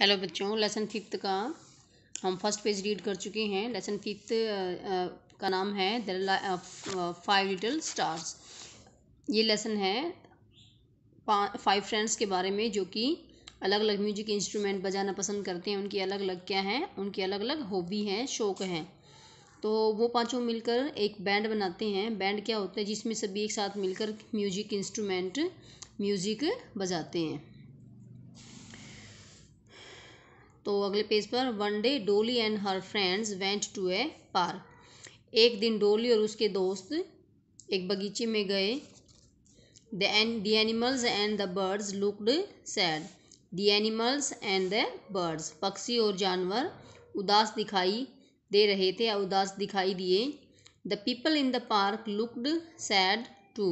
hello बच्चों lesson fifth का हम फर्स्ट पेज रीड कर चुके हैं लेसन फिफ्थ का नाम है फाइव लिटिल स्टार्स ये लेसन है फाइव फ्रेंड्स के बारे में जो कि अलग अलग म्यूजिक इंस्ट्रूमेंट बजाना पसंद करते हैं उनकी अलग अलग क्या हैं उनकी अलग अलग हॉबी हैं शौक़ हैं तो वो पांचों मिलकर एक बैंड बनाते हैं बैंड क्या होता है जिसमें सभी एक साथ मिलकर म्यूजिक इंस्ट्रूमेंट म्यूज़िक बजाते हैं तो अगले पेज पर one day Dolly and her friends went to a park एक दिन डोली और उसके दोस्त एक बगीचे में गए the an animals and the birds looked sad the animals and the birds पक्षी और जानवर उदास दिखाई दे रहे थे या उदास दिखाई दिए the people in the park looked sad too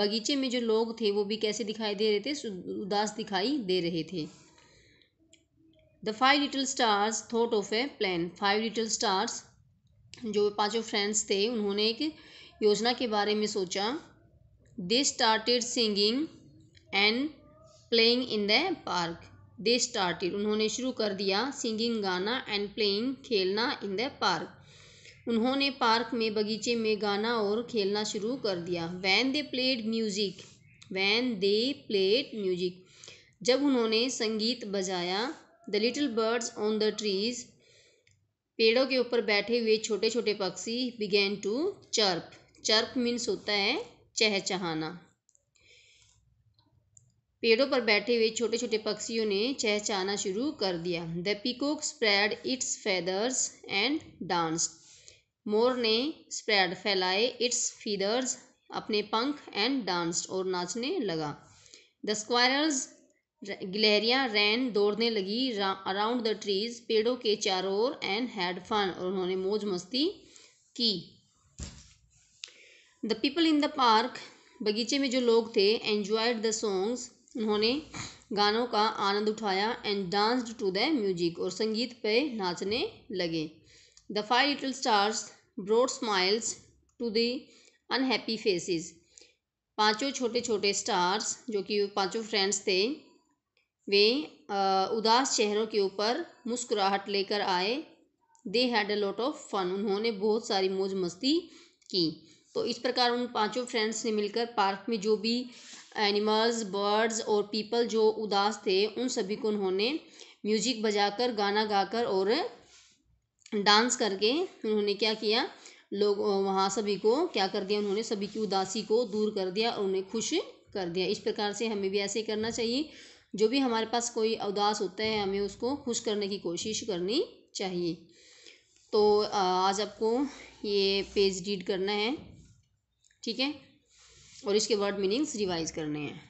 बगीचे में जो लोग थे वो भी कैसे दिखाई दे रहे थे उदास दिखाई दे रहे थे the five little stars thought of a plan five little stars जो पाँचों फ्रेंड्स थे उन्होंने एक योजना के बारे में सोचा they started singing and playing in the park they started उन्होंने शुरू कर दिया सिंगिंग गाना एंड प्लेइंग खेलना इन द पार्क उन्होंने पार्क में बगीचे में गाना और खेलना शुरू कर दिया when they played music when they played music जब उन्होंने संगीत बजाया the little birds on the trees पेड़ों के ऊपर बैठे हुए छोटे छोटे पक्षी began to chirp chirp means होता है चहचहाना पेड़ों पर बैठे हुए छोटे छोटे पक्षियों ने चहचहाना शुरू कर दिया the peacock spread its feathers and dance मोर ने स्प्रेड फैलाए इट्स फीदर्स अपने पंख एंड डांस और नाचने लगा द स्क्वायरल्स गिलहरियाँ रैन दौड़ने लगी अराउंड द ट्रीज पेड़ों के चारों ओर एंड हैड फन और उन्होंने मौज मस्ती की the people in the park बगीचे में जो लोग थे एंजॉयड द सॉन्ग्स उन्होंने गानों का आनंद उठाया and danced to the music और संगीत पे नाचने लगे the five little stars broad smiles to the unhappy faces पांचों छोटे छोटे स्टार्स जो कि पांचों फ्रेंड्स थे वे उदास चेहरों के ऊपर मुस्कुराहट लेकर आए they had a lot of fun उन्होंने बहुत सारी मौज मस्ती की तो इस प्रकार उन पांचों फ्रेंड्स ने मिलकर पार्क में जो भी एनिमल्स बर्ड्स और पीपल जो उदास थे उन सभी को उन्होंने म्यूजिक बजाकर गाना गाकर और डांस करके उन्होंने क्या किया लोग वहाँ सभी को क्या कर दिया उन्होंने सभी की उदासी को दूर कर दिया और उन्हें खुश कर दिया इस प्रकार से हमें भी ऐसे करना चाहिए जो भी हमारे पास कोई उदास होता है हमें उसको खुश करने की कोशिश करनी चाहिए तो आज आपको ये पेज रीड करना है ठीक है और इसके वर्ड मीनिंग्स रिवाइज करने हैं